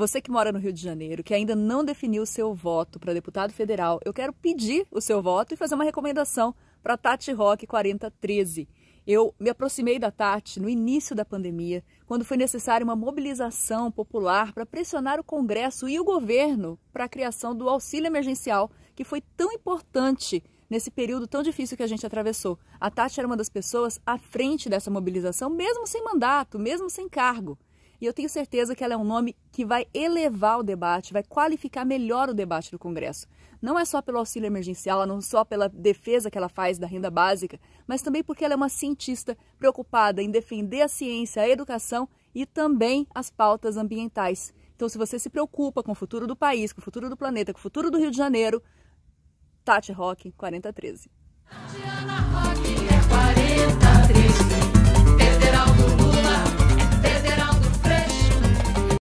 Você que mora no Rio de Janeiro, que ainda não definiu o seu voto para deputado federal, eu quero pedir o seu voto e fazer uma recomendação para Tati Rock 4013. Eu me aproximei da Tati no início da pandemia, quando foi necessária uma mobilização popular para pressionar o Congresso e o governo para a criação do auxílio emergencial, que foi tão importante nesse período tão difícil que a gente atravessou. A Tati era uma das pessoas à frente dessa mobilização, mesmo sem mandato, mesmo sem cargo. E eu tenho certeza que ela é um nome que vai elevar o debate, vai qualificar melhor o debate do Congresso. Não é só pelo auxílio emergencial, não só pela defesa que ela faz da renda básica, mas também porque ela é uma cientista preocupada em defender a ciência, a educação e também as pautas ambientais. Então, se você se preocupa com o futuro do país, com o futuro do planeta, com o futuro do Rio de Janeiro, Tati Rock 4013. Tatiana Rock.